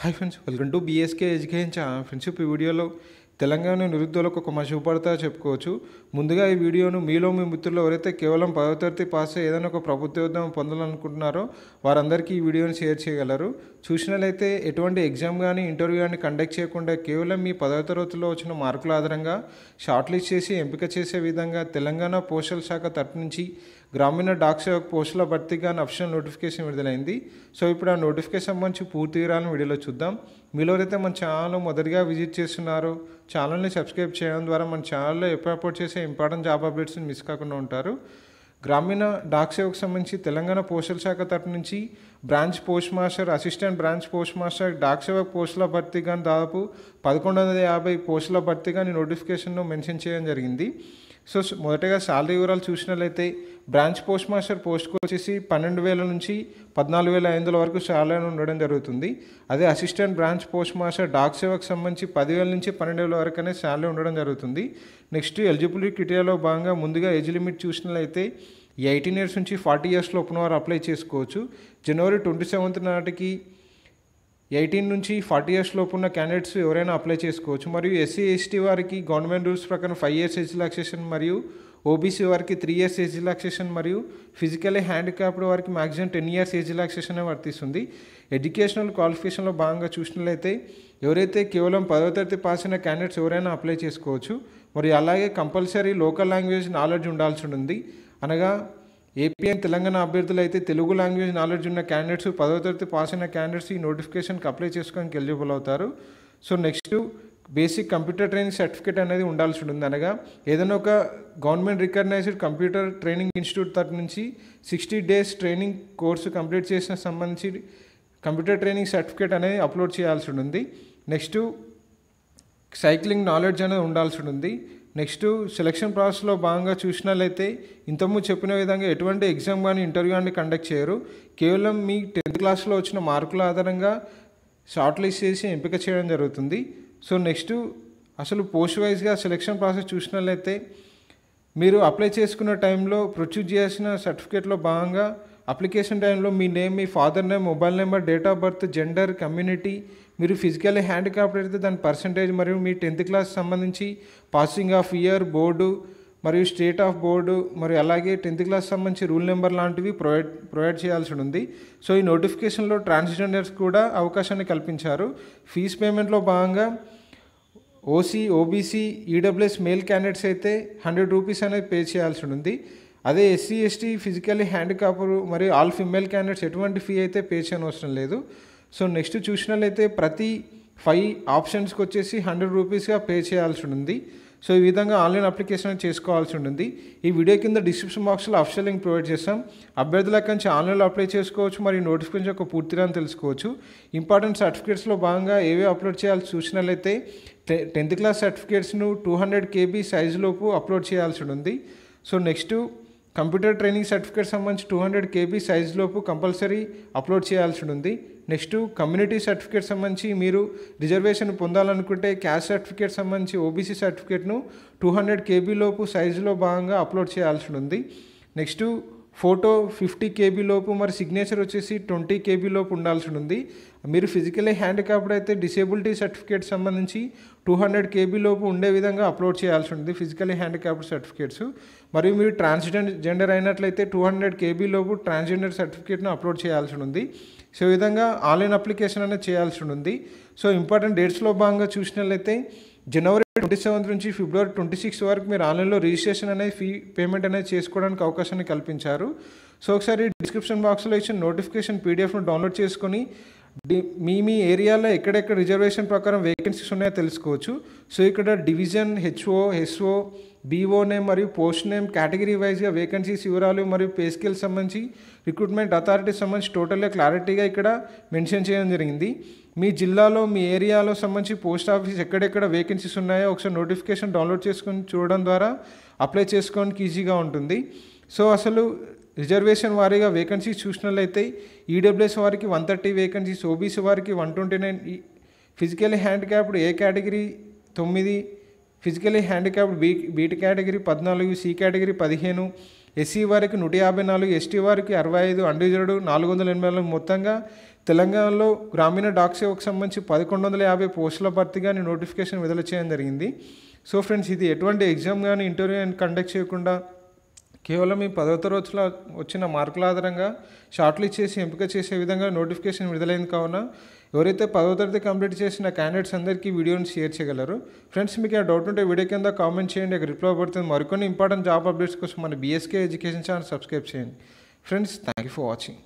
hi friends welcome to BSK education friendship ఈ వీడియోలో తెలంగాణ నిరుద్యోగులకు ఒక మంచి శుభపడతా చెప్పుకోవచ్చు ముందుగా ఈ వీడియోను మీలో మీ మిత్రులు ఎవరైతే కేవలం పదో తరగతి పాస్ ఏదైనా ఒక ప్రభుత్వ ఉద్యోగం పొందాలనుకుంటున్నారో వారందరికీ ఈ వీడియోని షేర్ చేయగలరు చూసినట్లయితే ఎటువంటి ఎగ్జామ్ కానీ ఇంటర్వ్యూ కానీ కండక్ట్ చేయకుండా కేవలం మీ పదవ తరగతిలో వచ్చిన మార్కుల ఆధారంగా షార్ట్ లిస్ట్ చేసి ఎంపిక చేసే విధంగా తెలంగాణ పోస్టల్ శాఖ తరపు నుంచి గ్రామీణ డాక్ సేవక్ పోస్టుల భర్తీగా కానీ అఫిషియల్ నోటిఫికేషన్ విడుదలైంది సో ఇప్పుడు ఆ నోటిఫికేషన్ సంబంధించి పూర్తి వివరాలను వీడియోలో చూద్దాం మీలో అయితే మన ఛానల్ మొదటిగా విజిట్ చేస్తున్నారో ఛానల్ని సబ్స్క్రైబ్ చేయడం ద్వారా మన ఛానల్లో ఎప్పుడప్పుడు చేసే ఇంపార్టెంట్ జాబ్ అప్డేట్స్ని మిస్ కాకుండా ఉంటారు గ్రామీణ డాక్ సేవకు సంబంధించి తెలంగాణ పోస్టల్ శాఖ తరపు నుంచి branch post master assistant branch post master Dak Sevak పోస్టుల కానీ దాదాపు పదకొండు వందల యాభై పోస్టుల భర్తీ కానీ నోటిఫికేషన్ను మెన్షన్ చేయడం జరిగింది సో మొదటగా శాలరీ వివరాలు చూసినట్లయితే బ్రాంచ్ పోస్ట్ మాస్టర్ పోస్ట్కి వచ్చేసి పన్నెండు వేల నుంచి పద్నాలుగు వేల ఐదు వందల వరకు శాలరీ ఉండడం జరుగుతుంది అదే assistant branch post master Dak సేవకు సంబంధించి పదివేల నుంచి పన్నెండు వేల వరకు అనే శాలరీ ఉండడం జరుగుతుంది నెక్స్ట్ ఎలిజిబిలిటీ క్రిటీరియాలో భాగంగా ముందుగా ఏజ్ లిమిట్ చూసినట్లయితే ఎయిటీన్ ఇయర్స్ నుంచి ఫార్టీ ఇయర్స్లో ఉన్నవారు అప్లై చేసుకోవచ్చు జనవరి ట్వంటీ సెవెంత్ నాటికి ఎయిటీన్ నుంచి ఫార్టీ ఇయర్స్ లోపు ఉన్న క్యాండిడేట్స్ ఎవరైనా అప్లై చేసుకోవచ్చు మరియు ఎస్సీ ఎస్టీ వారికి గవర్నమెంట్ రూల్స్ ప్రకారం ఫైవ్ ఇయర్స్ ఏజ్ రిలాక్సేషన్ మరియు ఓబీసీ వారికి త్రీ ఇయర్స్ ఏజ్ రిలాక్సేషన్ మరియు ఫిజికల్లీ హ్యాండిక్యాప్డ్ వారికి maximum ten years age relaxation వర్తిస్తుంది ఎడ్యుకేషనల్ క్వాలిఫికేషన్లో భాగంగా చూసినట్లయితే ఎవరైతే కేవలం పదవ తరగతి పాస్ అయిన క్యాండిడేట్స్ ఎవరైనా అప్లై చేసుకోవచ్చు మరియు అలాగే కంపల్సరీ లోకల్ లాంగ్వేజ్ నాలెడ్జ్ ఉండాల్సి ఉంటుంది అనగా ఏపీ అండ్ తెలంగాణ అభ్యర్థులు అయితే తెలుగు లాంగ్వేజ్ నాలెడ్జ్ ఉన్న క్యాండిడేట్స్ పదో తరగతి పాస్ అయిన క్యాండిడేట్స్ ఈ నోటిఫికేషన్కి అప్లై చేసుకోవడానికి ఎలిజిబుల్ అవుతారు so next basic computer training certificate అనేది ఉండాల్సి ఉంటుంది అనగా ఏదైనా ఒక government recognised computer training institute తరఫు నుంచి sixty days training course complete చేసిన సంబంధించి కంప్యూటర్ ట్రైనింగ్ సర్టిఫికేట్ అనేది అప్లోడ్ చేయాల్సి ఉంటుంది నెక్స్ట్ సైక్లింగ్ నాలెడ్జ్ అనేది ఉండాల్సి ఉంటుంది నెక్స్ట్ సెలక్షన్ ప్రాసెస్లో భాగంగా చూసినట్లయితే ఇంతకుముందు చెప్పిన విధంగా ఎటువంటి ఎగ్జామ్ కానీ ఇంటర్వ్యూ కానీ కండక్ట్ చేయరు కేవలం మీ టెన్త్ క్లాస్లో వచ్చిన మార్కుల ఆధారంగా షార్ట్ లిస్ట్ చేసి ఎంపిక చేయడం జరుగుతుంది సో నెక్స్ట్ అసలు పోస్ట్ వైజ్గా సెలక్షన్ ప్రాసెస్ చూసినట్లయితే మీరు అప్లై చేసుకున్న టైంలో ప్రొచ్యూజ్ చేసిన సర్టిఫికేట్లో భాగంగా అప్లికేషన్ టైంలో మీ నేమ్ మీ father name mobile number date of birth gender community మీరు ఫిజికల్లీ హ్యాండిక్యాప్డ్ అయితే దాని పర్సంటేజ్ మరియు మీ టెన్త్ క్లాస్ సంబంధించి పాసింగ్ ఆఫ్ ఇయర్ బోర్డు మరియు స్టేట్ ఆఫ్ బోర్డు మరి అలాగే టెన్త్ క్లాస్ సంబంధించి రూల్ నెంబర్ లాంటివి ప్రొవైడ్ ప్రొవైడ్ చేయాల్సి ఉంది సో ఈ నోటిఫికేషన్లో ట్రాన్స్జెండర్స్ కూడా అవకాశాన్ని కల్పించారు ఫీజ్ పేమెంట్లో భాగంగా OC OBC EWS male candidates అయితే హండ్రెడ్ రూపీస్ అనేది పే చేయాల్సి ఉంది అదే ఎస్సీ ఎస్టీ ఫిజికల్లీ హ్యాండిక్యాప్ మరియు ఆల్ ఫిమేల్ క్యాండిడేట్స్ ఎటువంటి ఫీ అయితే పే చేయనవసరం లేదు సో నెక్స్ట్ చూసినట్లయితే ప్రతి ఫైవ్ ఆప్షన్స్కి వచ్చేసి హండ్రెడ్ రూపీస్గా పే చేయాల్సి ఉంటుంది సో ఈ విధంగా ఆన్లైన్ అప్లికేషన్ చేసుకోవాల్సి ఉంటుంది ఈ వీడియో కింద డిస్క్రిప్షన్ బాక్స్లో అఫ్షియల్ లింక్ ప్రొవైడ్ చేస్తాం అభ్యర్థుల నుంచి ఆన్లైన్లో అప్లై చేసుకోవచ్చు మరియు నోటిఫికేషన్ యొక్క పూర్తిగా తెలుసుకోవచ్చు ఇంపార్టెంట్ సర్టిఫికేట్స్లో భాగంగా ఏవే అప్లోడ్ చేయాల్సి చూసినట్లయితే టెన్త్ క్లాస్ సర్టిఫికేట్స్ను టూ హండ్రెడ్ కేబీ సైజులోపు అప్లోడ్ చేయాల్సి ఉంటుంది so next computer training certificate సంబంధించి టూ హండ్రెడ్ కేబీ సైజ్ లోపు కంపల్సరీ అప్లోడ్ చేయాల్సి ఉంది నెక్స్ట్ కమ్యూనిటీ సర్టిఫికేట్ సంబంధించి మీరు రిజర్వేషన్ పొందాలనుకుంటే క్యాస్ట్ సర్టిఫికేట్ సంబంధించి ఓబీసీ సర్టిఫికేట్ను టూ హండ్రెడ్ కేబీ లోపు సైజులో భాగంగా అప్లోడ్ చేయాల్సి ఉంది నెక్స్ట్ ఫోటో ఫిఫ్టీ కేబీ లోపు మరి సిగ్నేచర్ వచ్చేసి ట్వంటీ కేబీ లోపు ఉండాల్సి ఉంది మీరు ఫిజికలీ హ్యాండిక్యాప్డ్ అయితే డిసేబిలిటీ సర్టిఫికేట్ సంబంధించి టూ హండ్రెడ్ కేబీ లోపు ఉండే విధంగా అప్లోడ్ చేయాల్సి ఉంది ఫిజికలీ క్యాప్డ్ సర్టిఫికేట్స్ మరియు మీరు ట్రాన్స్జెండర్ జెండర్ అయినట్లయితే టూ హండ్రెడ్ కేబీ లోపు ట్రాన్స్జెండర్ సర్టిఫికేట్ను అప్లోడ్ చేయాల్సి ఉంది సో విధంగా ఆన్లైన్ అప్లికేషన్ అనేది చేయాల్సి ఉంది సో ఇంపార్టెంట్ డేట్స్లో భాగంగా చూసినట్లయితే జనవరి ట్వంటీ సెవెంత్ నుంచి ఫిబ్రవరి ట్వంటీ సిక్స్ వరకు మీరు ఆన్లైన్లో రిజిస్ట్రేషన్ అనేది ఫీ పేమెంట్ అనేది చేసుకోవడానికి అవకాశాన్ని కల్పించారు సో ఒకసారి డిస్క్రిప్షన్ బాక్స్లో ఇచ్చిన నోటిఫికేషన్ పీడిఎఫ్ను డౌన్లోడ్ చేసుకొని మీ మీ ఏరియాలో ఎక్కడెక్కడ రిజర్వేషన్ ప్రకారం వేకెన్సీస్ ఉన్నాయో తెలుసుకోవచ్చు సో ఇక్కడ division HO HO BO name మరియు పోస్ట్ నేమ్ కేటగిరీ వైజ్గా వేకెన్సీస్ వివరాలు మరియు పే స్కేల్ సంబంధించి రిక్రూట్మెంట్ అథారిటీ సంబంధించి టోటల్గా క్లారిటీగా ఇక్కడ మెన్షన్ చేయడం జరిగింది మీ జిల్లాలో మీ ఏరియాలో సంబంధించి పోస్ట్ ఆఫీస్ ఎక్కడెక్కడ వేకెన్సీస్ ఉన్నాయో ఒకసారి నోటిఫికేషన్ డౌన్లోడ్ చేసుకొని చూడడం ద్వారా అప్లై చేసుకోవడానికి ఈజీగా ఉంటుంది సో అసలు రిజర్వేషన్ వారీగా వేకెన్సీస్ చూసినట్లయితే ఈడబ్ల్యూఎస్ e వారికి వన్ థర్టీ వేకెన్సీస్ ఓబీసీ వారికి one twenty nine physical handicapped A category తొమ్మిది ఫిజికలీ హ్యాండిక్యాప్డ్ బీ బీటీ కేటగిరీ పద్నాలుగు సి కేటగిరీ పదిహేను ఎస్సీ వారికి నూట యాభై నాలుగు ఎస్టీ వారికి అరవై ఐదు అండిజరుడు నాలుగు వందల ఎనభై నాలుగు మొత్తంగా తెలంగాణలో గ్రామీణ డాక్ సేవకు సంబంధించి పదకొండు వందల యాభై పోస్టుల భర్తీ కానీ నోటిఫికేషన్ విడుదల చేయడం జరిగింది సో ఫ్రెండ్స్ ఇది ఎటువంటి ఎగ్జామ్ కానీ ఇంటర్వ్యూ కండక్ట్ చేయకుండా కేవలం ఈ పదవ తరగతిలో వచ్చిన మార్కుల ఆధారంగా షార్ట్లు ఇచ్చేసి ఎంపిక చేసే విధంగా నోటిఫికేషన్ విడుదలైంది కావున ఎవరైతే పదో తరగతి కంప్లీట్ చేసిన క్యాండిడేట్స్ అందరికీ వీడియోని షేర్ చేయగలరు ఫ్రెండ్స్ మీకు ఆ డౌట్ ఉంటే వీడియో కింద కామెంట్ చేయండి అక్కడ రిప్లై పడుతుంది మరికొన్ని ఇంపార్టెంట్ జాబ్ అప్డేట్స్ కోసం మన బీఎస్కే ఎడ్యుకేషన్ ఛానల్ సబ్స్క్రైబ్ చేయండి friends thank you for watching